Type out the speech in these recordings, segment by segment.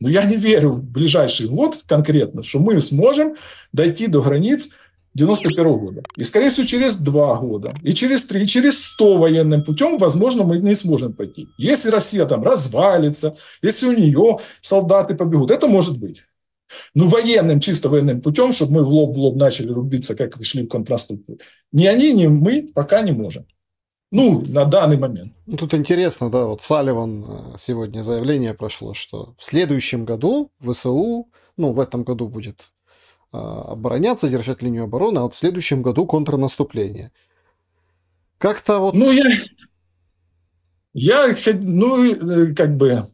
Но я не верю в ближайший год конкретно, что мы сможем дойти до границ 91 года. И, скорее всего, через два года, и через три, и через сто военным путем, возможно, мы не сможем пойти. Если Россия там развалится, если у нее солдаты побегут, это может быть. Ну, военным, чисто военным путем, чтобы мы в лоб в лоб начали рубиться, как вышли в контраструктуру. Ни они, ни мы пока не можем. Ну, на данный момент. Ну, тут интересно, да, вот Салливан э, сегодня заявление прошло, что в следующем году ВСУ, ну, в этом году будет а, обороняться, держать линию обороны, а вот в следующем году контрнаступление. Как-то вот... Ну, я... Я, ну, э, как бы...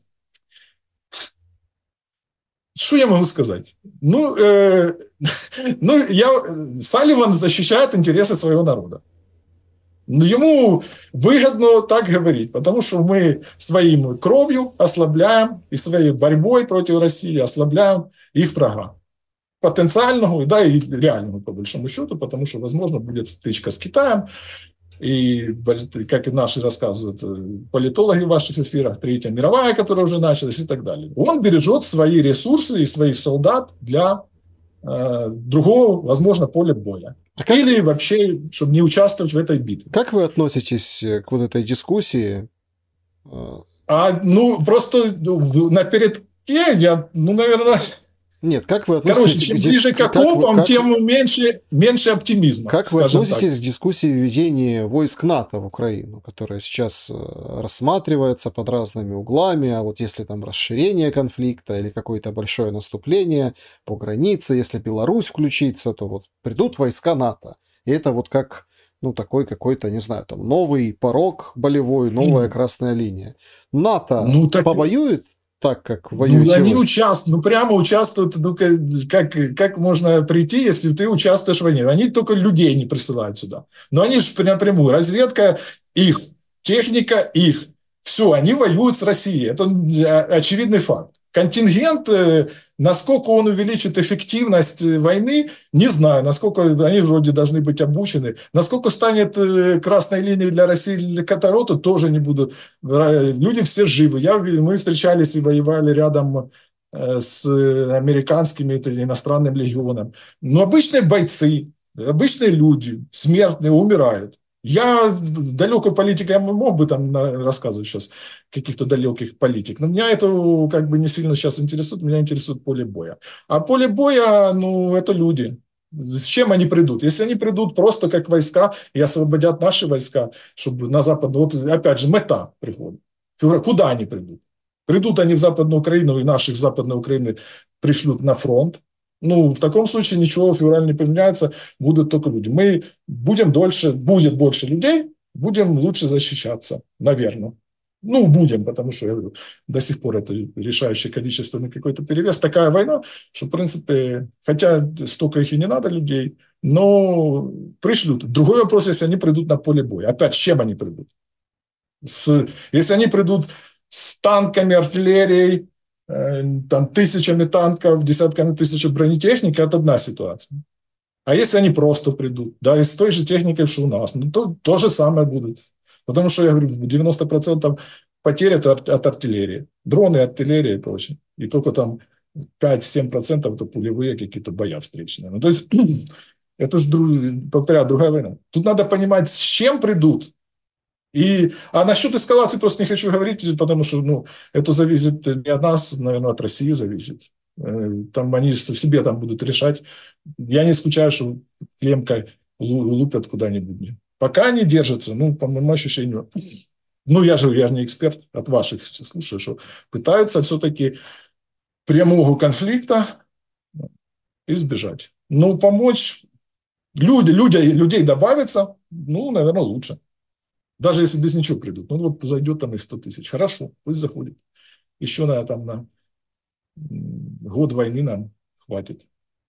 Что я могу сказать? Ну, э, ну я, Салливан защищает интересы своего народа. Ну, ему выгодно так говорить, потому что мы своим кровью ослабляем и своей борьбой против России ослабляем их врага. Потенциального, да, и реального, по большому счету, потому что, возможно, будет стычка с Китаем. И, как и наши рассказывают э, политологи в ваших эфирах, Третья мировая, которая уже началась и так далее. Он бережет свои ресурсы и своих солдат для э, другого, возможно, поля боя. А или вообще, чтобы не участвовать в этой битве. Как вы относитесь э, к вот этой дискуссии? А, ну, просто ну, на передке я, ну, наверное, нет, как вы относитесь Короче, чем к дис... ближе к окопам, как... тем меньше, меньше оптимизма. Как вы относитесь так. к дискуссии введения войск НАТО в Украину, которая сейчас э, рассматривается под разными углами, а вот если там расширение конфликта или какое-то большое наступление по границе, если Беларусь включится, то вот придут войска НАТО. И это вот как ну, такой какой-то, не знаю, там, новый порог болевой, новая mm. красная линия. НАТО ну, так... повоюет так, как воюете ну, они участвуют, ну, прямо участвуют, ну, как, как можно прийти, если ты участвуешь в войне? Они только людей не присылают сюда. Но они же напрямую, разведка их, техника их, все, они воюют с Россией, это очевидный факт. Контингент, э, насколько он увеличит эффективность э, войны, не знаю. Насколько они вроде должны быть обучены. Насколько станет э, красной линией для России или Катарота, тоже не буду. Люди все живы. Я уверен, мы встречались и воевали рядом с американскими или иностранным легионом. Но обычные бойцы, обычные люди, смертные, умирают. Я далекой политик, я мог бы там рассказывать сейчас каких-то далеких политик, но меня это как бы не сильно сейчас интересует, меня интересует поле боя. А поле боя, ну, это люди, с чем они придут? Если они придут просто как войска и освободят наши войска, чтобы на запад, Вот опять же, мета приходит. Куда они придут? Придут они в Западную Украину, и наших Западной Украины пришлют на фронт, ну, в таком случае ничего в феврале не поменяется, будут только люди. Мы будем дольше, будет больше людей, будем лучше защищаться, наверное. Ну, будем, потому что я говорю, до сих пор это решающее количество на какой-то перевес. Такая война, что, в принципе, хотя столько их и не надо людей, но пришлют. Другой вопрос, если они придут на поле боя. Опять, с чем они придут? С, если они придут с танками, артиллерией, Э, там, тысячами танков, десятками тысяч бронетехники, это одна ситуация. А если они просто придут, да, из той же техникой, что у нас, ну, то то же самое будет. Потому что, я говорю, 90% потерь это от, от артиллерии. Дроны, артиллерия и прочее. И только там 5-7% это пулевые какие-то боя встречные. Ну, то есть, это же, повторяю, другая война. Тут надо понимать, с чем придут, и, а насчет эскалации просто не хочу говорить, потому что ну, это зависит не от нас, наверное, от России зависит. Э, там они себе там будут решать. Я не скучаю, что Клемка лупят куда-нибудь. Пока они держатся, ну, по моему ощущению, ну, я же, я же не эксперт от ваших, слушаю, что пытаются все-таки прямого конфликта избежать. Ну, помочь люди, люди, людей добавиться, ну, наверное, лучше. Даже если без ничего придут. Ну вот зайдет там их 100 тысяч. Хорошо, пусть заходит. Еще на, там, на год войны нам хватит.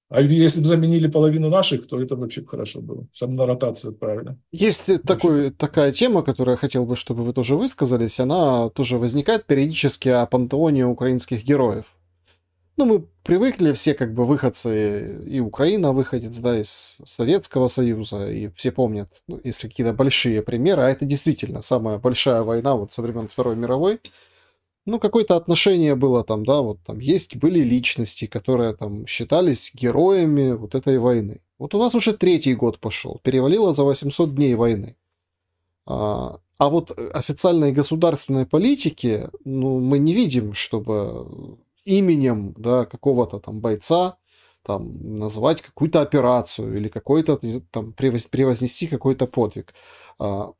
А если бы заменили половину наших, то это вообще бы хорошо было. Там на ротацию отправили. Есть такой, такая тема, которую я хотел бы, чтобы вы тоже высказались. Она тоже возникает периодически о пантеоне украинских героев ну, мы привыкли все как бы выходцы, и Украина выходец, да, из Советского Союза, и все помнят, ну, если какие-то большие примеры, а это действительно самая большая война вот со времен Второй мировой, ну, какое-то отношение было там, да, вот там есть, были личности, которые там считались героями вот этой войны. Вот у нас уже третий год пошел, перевалило за 800 дней войны. А, а вот официальной государственной политики, ну, мы не видим, чтобы именем да, какого-то там бойца, там, называть какую-то операцию или какой-то там превознести какой-то подвиг. А,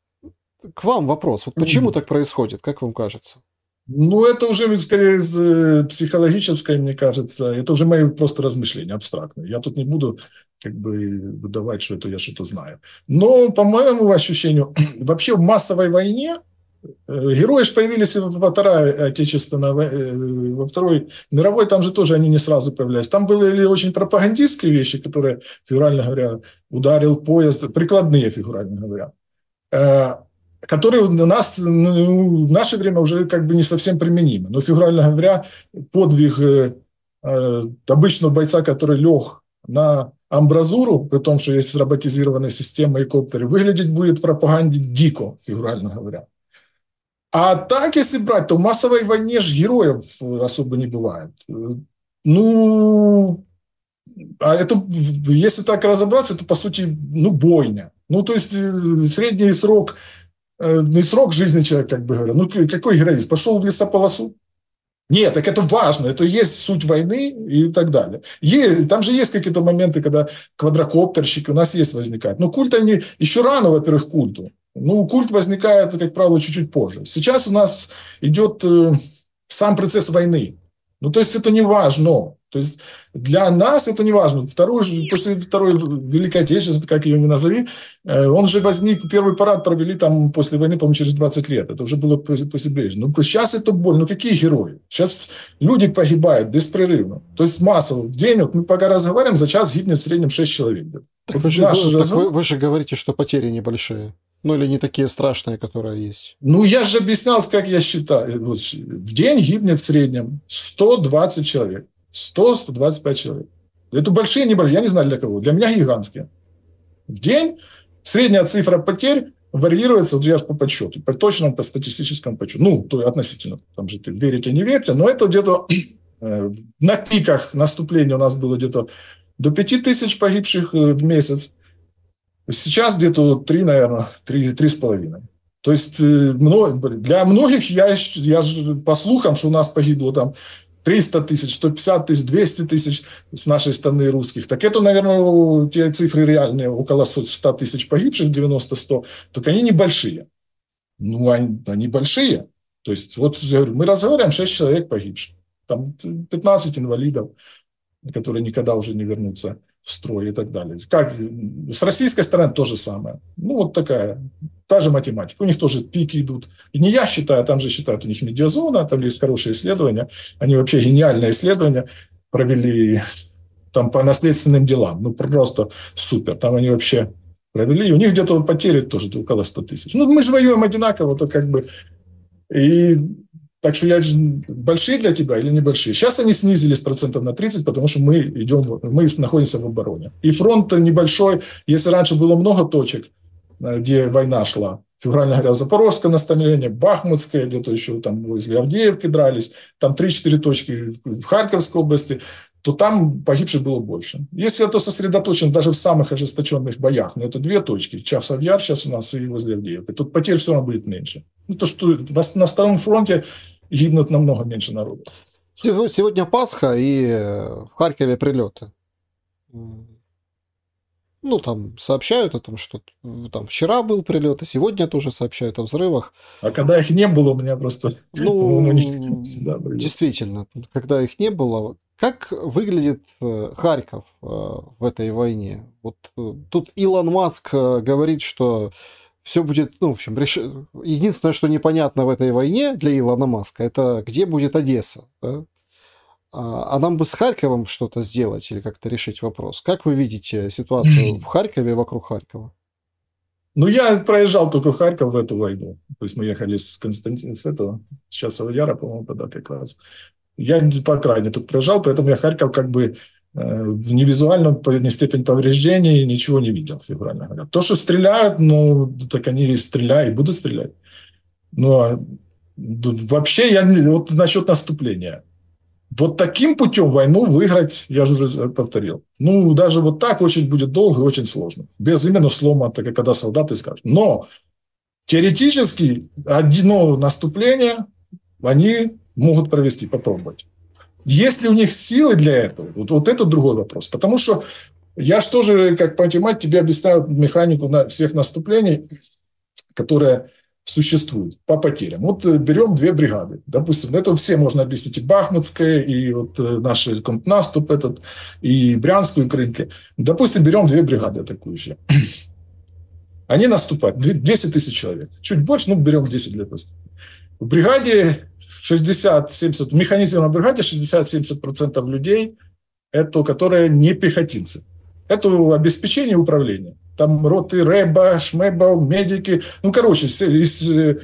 к вам вопрос. Вот почему mm так происходит, как вам кажется? Ну, это уже скорее э, психологическое, мне кажется. Это уже мои просто размышления абстрактные. Я тут не буду как бы выдавать, что это я что-то знаю. Но, по моему ощущению, вообще в массовой войне – Герои же появились во второй отечественной, э, во второй мировой, там же тоже они не сразу появлялись. Там были очень пропагандистские вещи, которые, фигурально говоря, ударил поезд, прикладные, фигурально говоря, э, которые у нас, ну, в наше время уже как бы не совсем применимы. Но, фигурально говоря, подвиг э, обычного бойца, который лег на амбразуру, при том, что есть роботизированная система и коптеры, выглядеть будет пропаганде дико, фигурально говоря. А так, если брать, то в массовой войне же героев особо не бывает. Ну, а это, если так разобраться, это, по сути, ну, бойня. Ну, то есть э, средний срок, э, не срок жизни человека, как бы говоря. Ну, какой героист? Пошел в лесополосу? Нет, так это важно, это есть суть войны и так далее. И, там же есть какие-то моменты, когда квадрокоптерщики у нас есть возникают. Но культ они еще рано, во-первых, культу. Ну, культ возникает, как правило, чуть-чуть позже. Сейчас у нас идет э, сам процесс войны. Ну, то есть это не важно. То есть для нас это не важно. Второй, после Второй Великой Отечественной, как ее не назови, э, он же возник, первый парад провели там после войны, по-моему, через 20 лет. Это уже было по себе. Ну, сейчас это боль. Ну, какие герои? Сейчас люди погибают беспрерывно. То есть массово. В день, вот мы пока разговариваем, за час гибнет в среднем 6 человек. Так, вот вы, наш, так вы, вы же говорите, что потери небольшие. Ну, или не такие страшные, которые есть? Ну, я же объяснял, как я считаю. Вот, в день гибнет в среднем 120 человек. 100-125 человек. Это большие, небольшие. Я не знаю для кого. Для меня гигантские. В день средняя цифра потерь варьируется, вот я по подсчету, по точному, по статистическому подсчету. Ну, то и относительно, там же ты верите, не верите, но это где-то э, на пиках наступления у нас было где-то до 5 тысяч погибших э, в месяц. Сейчас где-то 3, наверное, 3, 3,5. То есть э, для многих, я, я по слухам, что у нас погибло там 300 тысяч, 150 тысяч, 200 тысяч с нашей стороны русских, так это, наверное, те цифры реальные, около 100 тысяч погибших, 90-100, так они небольшие. Ну, они, они большие. То есть вот мы разговариваем, 6 человек погибших, там 15 инвалидов, которые никогда уже не вернутся в строй и так далее. Как с российской стороны то же самое. Ну, вот такая, та же математика. У них тоже пики идут. И не я считаю, а там же считают у них медиазона, там есть хорошие исследования. Они вообще гениальное исследование провели там по наследственным делам. Ну, просто супер. Там они вообще провели. И у них где-то потери тоже около 100 тысяч. Ну, мы же воюем одинаково, то как бы... И так что я большие для тебя или небольшие? Сейчас они снизились процентов на 30, потому что мы идем, мы находимся в обороне. И фронт небольшой. Если раньше было много точек, э, где война шла, фигурально говоря, Запорожское наставление, Бахмутское, где-то еще там возле Авдеевки дрались, там 3-4 точки в Харьковской области, то там погибших было больше. Если это сосредоточено даже в самых ожесточенных боях, но ну, это две точки, Часов Яр сейчас у нас и возле Авдеевки, тут потерь все равно будет меньше. Ну, то, что на Старом фронте гибнут намного меньше народу. Сегодня Пасха и э, в Харькове прилеты. Ну, там сообщают о том, что там вчера был прилет, и сегодня тоже сообщают о взрывах. А когда их не было, у меня просто... Ну, действительно, когда их не было, как выглядит э, Харьков э, в этой войне? Вот тут Илон Маск говорит, что все будет, ну, в общем, реш... единственное, что непонятно в этой войне для Илона Маска, это где будет Одесса, да? А, а нам бы с Харьковом что-то сделать или как-то решить вопрос. Как вы видите ситуацию в Харькове вокруг Харькова? Ну, я проезжал только Харьков в эту войну. То есть мы ехали с Константина, с этого, сейчас Часового Яра, по-моему, тогда как раз. Я по крайней, только проезжал, поэтому я Харьков как бы Э, в невизуальном не степень повреждений ничего не видел, фигурально говоря. То, что стреляют, ну, так они и стреляют, и будут стрелять. Но ну, а, вообще я вот насчет наступления. Вот таким путем войну выиграть, я же уже повторил. Ну, даже вот так очень будет долго и очень сложно. Без именно слома, так когда солдаты скажут. Но теоретически одно наступление они могут провести, попробовать. Есть ли у них силы для этого? Вот, вот это другой вопрос. Потому что я же тоже, как понимать, тебе объясняю механику на всех наступлений, которая существует по потерям. Вот э, берем две бригады. Допустим, это все можно объяснить. И Бахмутская, и вот э, наш наступ этот, и Брянскую, и Крынки. Допустим, берем две бригады атакующие. Они наступают. 200 тысяч человек. Чуть больше, ну, берем 10 для простоты. В бригаде 60-70, в механизированной бригаде 60-70% людей – это которые не пехотинцы. Это обеспечение управления. Там роты рэба, шмеба, медики. Ну, короче, из 10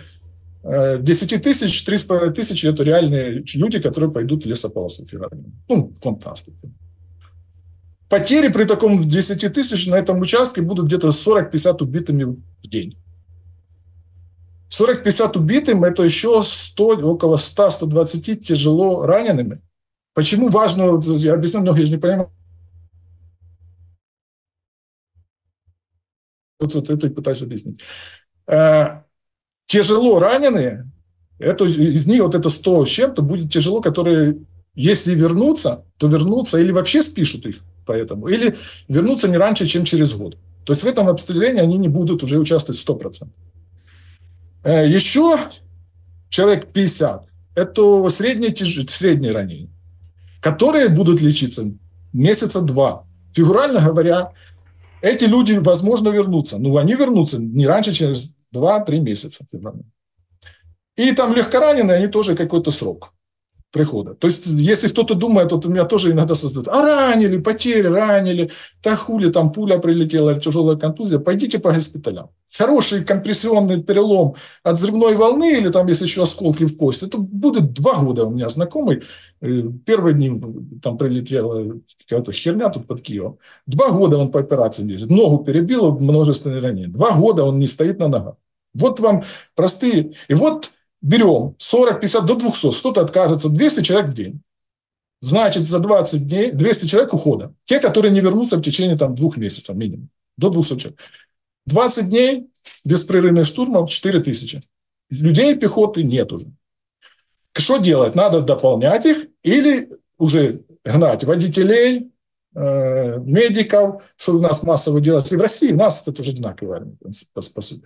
э, тысяч, 3,5 тысячи – это реальные люди, которые пойдут в лесополосу федеральную. Ну, в контраст. Потери при таком 10 тысяч на этом участке будут где-то 40-50 убитыми в день. 40-50 убитым – это еще 100, около 100-120 тяжело ранеными. Почему важно, я объясню, многие же не понимают, вот, вот это и пытаюсь объяснить. Э, тяжело раненые, это, из них вот это 100 с чем-то будет тяжело, которые, если вернутся, то вернутся или вообще спишут их поэтому, или вернутся не раньше, чем через год. То есть в этом обстрелянии они не будут уже участвовать 100%. Э, Еще человек 50 – это средние, тяж... средние ранения, которые будут лечиться месяца два. Фигурально говоря, эти люди, возможно, вернутся. но они вернутся не раньше, через 2-3 месяца. И там легкораненые, они тоже какой-то срок прихода. То есть, если кто-то думает, вот у меня тоже иногда создают, а ранили, потери, ранили, та хули, там пуля прилетела, тяжелая контузия, пойдите по госпиталям. Хороший компрессионный перелом от взрывной волны, или там, если еще осколки в кость, это будет два года у меня знакомый, э, первые дни ну, там прилетела какая-то херня тут под Киевом, два года он по операции ездит, ногу перебило, множественные ранения, два года он не стоит на ногах. Вот вам простые, и вот берем 40, 50, до 200, кто-то откажется, 200 человек в день. Значит, за 20 дней 200 человек ухода. Те, которые не вернутся в течение там, двух месяцев минимум, до 200 человек. 20 дней беспрерывных штурмов 4 тысячи. Людей пехоты нет уже. Что делать? Надо дополнять их или уже гнать водителей, э, медиков, что у нас массово делается. И в России у нас это уже одинаковая армия, по сути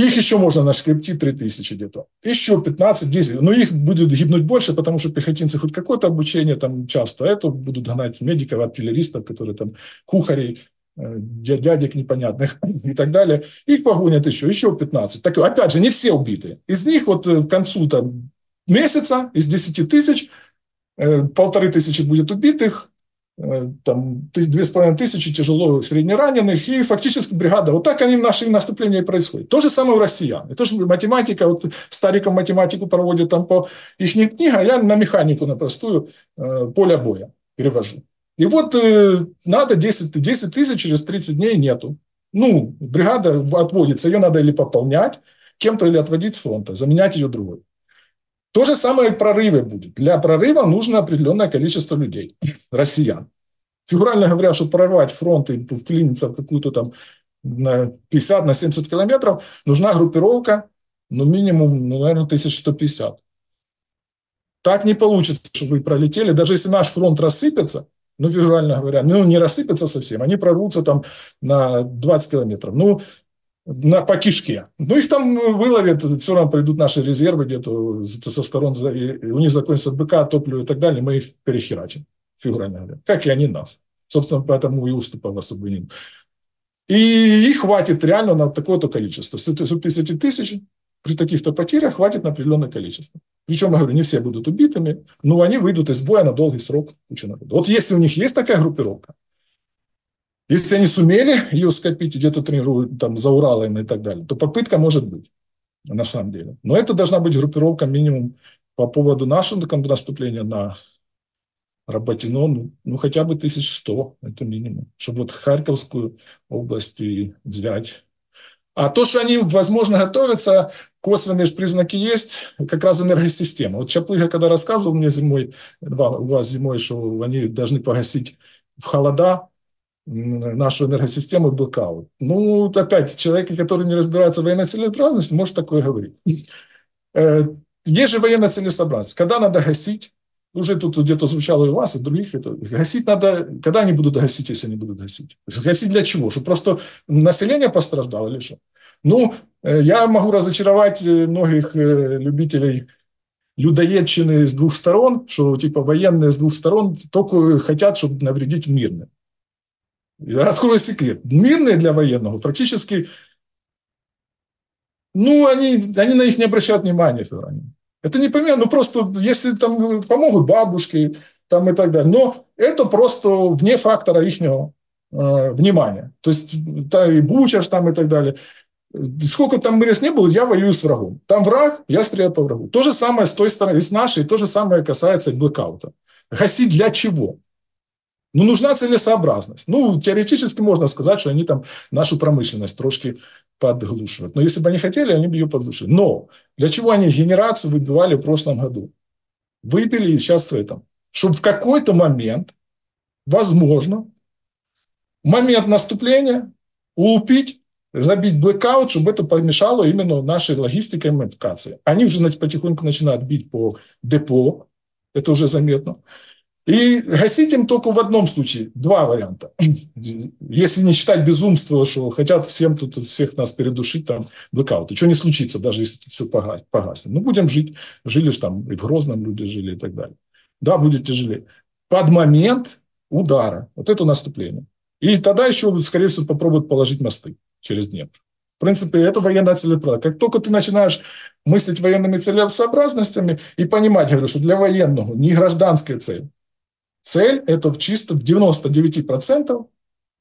их еще можно на нашкребти 3000 где-то. Еще 15-10. Но их будет гибнуть больше, потому что пехотинцы хоть какое-то обучение там часто. А это будут гнать медиков, артиллеристов, которые там кухарей, э, дядек непонятных и так далее. Их погонят еще, еще 15. Так, опять же, не все убиты. Из них вот э, к концу там, месяца, из 10 тысяч, э, полторы тысячи будет убитых, Э, там, две с половиной тысячи тяжело среднераненых, и фактически бригада. Вот так они наши наступления и происходят. То же самое у россиян. Это же математика, вот стариком математику проводят там по их книгам, а я на механику, на простую, э, поле боя перевожу. И вот э, надо 10, 10 тысяч, через 30 дней нету. Ну, бригада отводится, ее надо или пополнять кем-то, или отводить с фронта, заменять ее другой. То же самое и прорывы будет. Для прорыва нужно определенное количество людей, россиян. Фигурально говоря, чтобы прорвать фронт и вклиниться в какую-то там на 50, на 70 километров, нужна группировка, ну, минимум, ну, наверное, 1150. Так не получится, что вы пролетели. Даже если наш фронт рассыпется, ну, фигурально говоря, ну, не рассыпется совсем, они прорвутся там на 20 километров. Ну, на, по кишке. Ну, их там э, выловят, все равно придут наши резервы где-то со сторон, у них закончится БК, топливо и так далее, мы их перехерачим, фигурально говоря, как и они нас. Собственно, поэтому и уступов особо нет. И их хватит реально на такое-то количество. 150 тысяч при таких-то потерях хватит на определенное количество. Причем, я говорю, не все будут убитыми, но они выйдут из боя на долгий срок куча народа. Вот если у них есть такая группировка, если они сумели ее скопить, где-то тренируют там за Уралом и так далее, то попытка может быть на самом деле. Но это должна быть группировка минимум по поводу нашего контрнаступления на Работино, ну, ну хотя бы 1100, это минимум, чтобы вот Харьковскую область и взять. А то, что они, возможно, готовятся, косвенные же признаки есть, как раз энергосистема. Вот Чаплыга, когда рассказывал мне зимой, у вас зимой, что они должны погасить в холода нашу энергосистему блокаут. Ну, опять, человек, который не разбирается в военной целесообразности, может такое говорить. Э, есть же военная целесообразность. Когда надо гасить, уже тут где-то звучало и у вас, и других. Это, гасить надо, когда они будут гасить, если они будут гасить? Гасить для чего? Чтобы просто население пострадало или что? Ну, э, я могу разочаровать э, многих любителей людоедчины с двух сторон, что типа военные с двух сторон только хотят, чтобы навредить мирным. Я раскрою секрет. Мирные для военного практически... Ну, они, они на них не обращают внимания, федеральные. Это не понимаю, ну просто если там помогут бабушки там и так далее. Но это просто вне фактора их э, внимания. То есть та и Бучаш там и так далее. Сколько там миров не было, я воюю с врагом. Там враг, я стреляю по врагу. То же самое с той стороны, и с нашей, то же самое касается и блэкаута. Гасить для чего? Ну, нужна целесообразность. Ну, теоретически можно сказать, что они там нашу промышленность трошки подглушивают. Но если бы они хотели, они бы ее подглушили. Но для чего они генерацию выбивали в прошлом году? Выбили и сейчас в этом. Чтобы в какой-то момент, возможно, момент наступления улупить забить блэкаут, чтобы это помешало именно нашей логистике и модификации. Они уже потихоньку начинают бить по депо, это уже заметно. И гасить им только в одном случае. Два варианта. Если не считать безумство, что хотят всем тут всех нас передушить, там, блокаут. И что не случится, даже если тут все погаснет. Ну, будем жить. Жили же там, и в Грозном люди жили и так далее. Да, будет тяжелее. Под момент удара. Вот это наступление. И тогда еще, скорее всего, попробуют положить мосты через Днепр. В принципе, это военная целеправда. Как только ты начинаешь мыслить военными целесообразностями и понимать, говорю, что для военного не гражданская цель, Цель – это в чисто 99%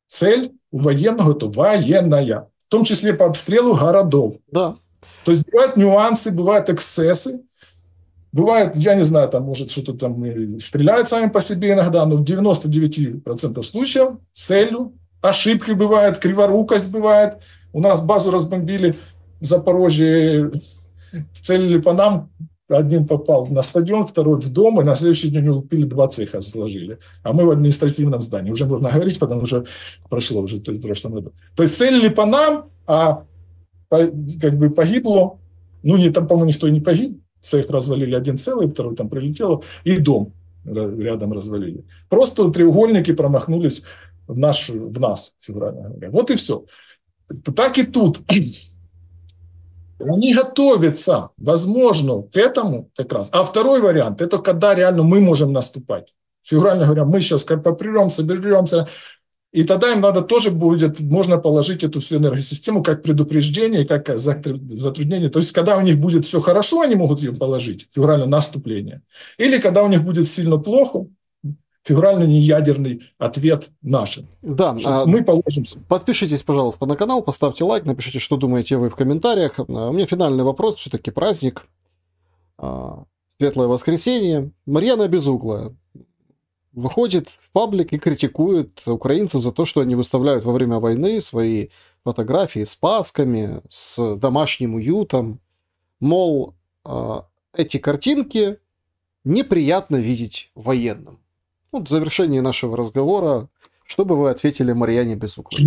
цель у военного – это военная, в том числе по обстрелу городов. Да. То есть бывают нюансы, бывают эксцессы, бывает, я не знаю, там, может, что-то там стреляют сами по себе иногда, но в 99% случаев целью, ошибки бывают, криворукость бывает. У нас базу разбомбили в Запорожье, целили по нам, один попал на стадион, второй в дом, и на следующий день улупили два цеха, сложили. А мы в административном здании. Уже можно говорить, потому что прошло уже в прошлом году. То есть целили по нам, а по, как бы погибло, ну, не, там, по-моему, никто и не погиб, цех развалили один целый, второй там прилетел и дом рядом развалили. Просто треугольники промахнулись в, наш, в нас, февраля. Вот и все. Так и тут они готовятся, возможно, к этому как раз. А второй вариант – это когда реально мы можем наступать. Фигурально говоря, мы сейчас как попререм, соберемся, и тогда им надо тоже будет, можно положить эту всю энергосистему как предупреждение, как затруднение. То есть, когда у них будет все хорошо, они могут ее положить, фигурально наступление. Или когда у них будет сильно плохо, фигурально-неядерный ответ нашим. Да, а мы положимся. Подпишитесь, пожалуйста, на канал, поставьте лайк, напишите, что думаете вы в комментариях. А, у меня финальный вопрос, все-таки праздник. А, светлое воскресенье. Марьяна Безуглая выходит в паблик и критикует украинцев за то, что они выставляют во время войны свои фотографии с пасками, с домашним уютом. Мол, а, эти картинки неприятно видеть военным. Ну, в завершении нашего разговора, чтобы вы ответили Марьяне Безуклой?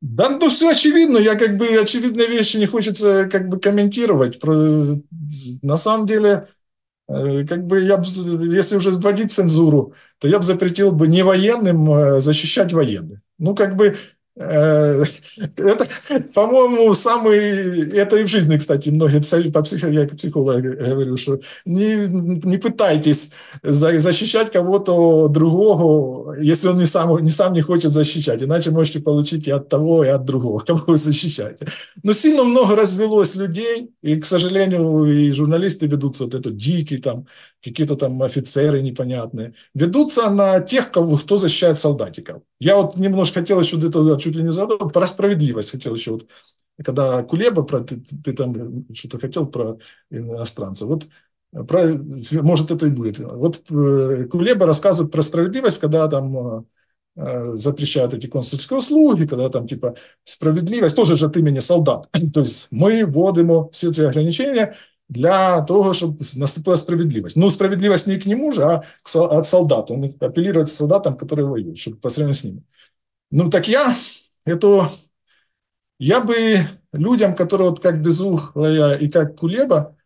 Да, ну все очевидно, я как бы очевидные вещи не хочется как бы комментировать. На самом деле, э, как бы я, если уже сводить цензуру, то я бы запретил бы не военным э, защищать военных. Ну, как бы Э, это, по-моему, самый... Это и в жизни, кстати, многие по психо... я психолог говорю, что не, не пытайтесь защищать кого-то другого, если он не сам, не сам не хочет защищать. Иначе можете получить и от того, и от другого, кого вы защищаете. Но сильно много развелось людей, и, к сожалению, и журналисты ведутся вот это дикие там, какие-то там офицеры непонятные, ведутся на тех, кого, кто защищает солдатиков. Я вот немножко хотел еще где-то чуть ли не задал, про справедливость хотел еще вот когда Кулеба, про, ты, ты там что-то хотел про иностранца, вот э, про, может это и будет. Вот э, Кулеба рассказывает про справедливость, когда там э, запрещают эти консульские услуги, когда там типа справедливость, тоже же от имени солдат. То есть мы вводимо все эти ограничения, для того, чтобы наступила справедливость. Ну, справедливость не к нему же, а от солдата. Он апеллирует к солдатам, которые воюют, чтобы по сравнению с ними. Ну, так я это я бы людям, которые вот как Безухлая и как Кулеба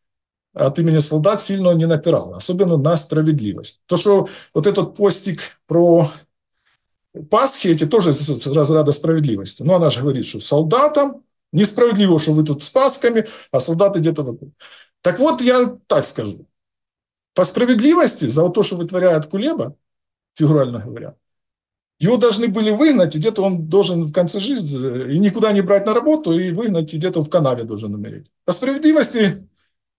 от имени солдат сильно не напирал, особенно на справедливость. То, что вот этот постик про Пасхи, эти тоже из справедливости. Но она же говорит, что солдатам несправедливо, что вы тут с пасками, а солдаты где-то вокруг. Так вот, я так скажу. По справедливости, за то, что вытворяет Кулеба, фигурально говоря, его должны были выгнать, где-то он должен в конце жизни э, и никуда не брать на работу, и выгнать, и где-то в канаве должен умереть. По справедливости,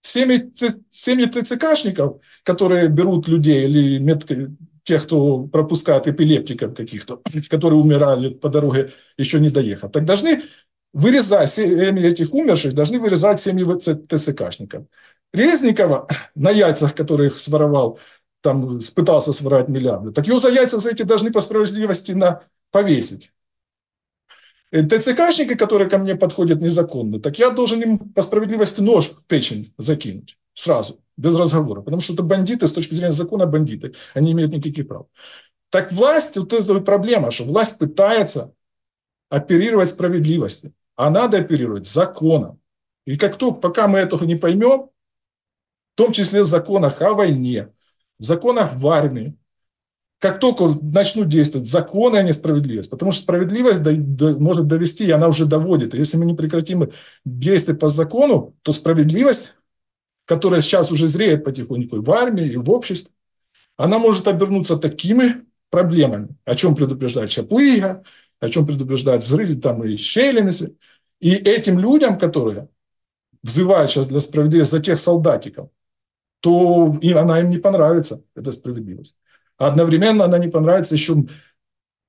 семьи, семьи ТЦКшников, которые берут людей или метко, тех, кто пропускает эпилептиков каких-то, которые умирали по дороге, еще не доехав, так должны вырезать семьи этих умерших, должны вырезать семьи ТСКшников. Резникова на яйцах, которых своровал, там пытался своровать миллиарды, так его за яйца за эти должны по справедливости на, повесить. Э, ТЦКшники, которые ко мне подходят незаконно, так я должен им по справедливости нож в печень закинуть сразу, без разговора, потому что это бандиты, с точки зрения закона бандиты, они имеют никаких прав. Так власть, вот это проблема, что власть пытается оперировать справедливостью а надо оперировать законом. И как только, пока мы этого не поймем, в том числе в законах о войне, в законах в армии, как только начнут действовать законы, а не справедливость. Потому что справедливость до, до, может довести, и она уже доводит. И если мы не прекратим действия по закону, то справедливость, которая сейчас уже зреет потихоньку и в армии, и в обществе, она может обернуться такими проблемами, о чем предупреждает Чаплыга, о чем предупреждают взрывы, там и щелины, И этим людям, которые взывают сейчас для справедливости за тех солдатиков, то им, она им не понравится, эта справедливость. А одновременно она не понравится еще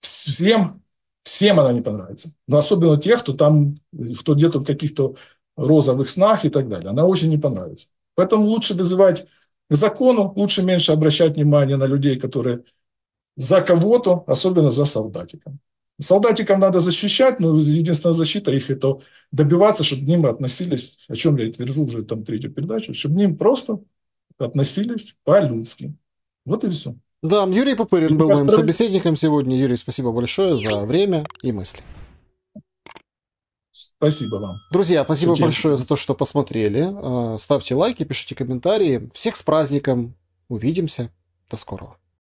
всем, всем она не понравится. Но особенно тех, кто там, кто где-то в каких-то розовых снах и так далее. Она очень не понравится. Поэтому лучше вызывать к закону, лучше меньше обращать внимание на людей, которые за кого-то, особенно за солдатиком. Солдатикам надо защищать, но единственная защита их это добиваться, чтобы к ним относились, о чем я и твержу уже там третью передачу, чтобы к ним просто относились по-людски. Вот и все. Да, Юрий Пупырин и был моим собеседником сегодня. Юрий, спасибо большое за время и мысли. Спасибо вам. Друзья, спасибо большое за то, что посмотрели. А, ставьте лайки, пишите комментарии. Всех с праздником. Увидимся. До скорого.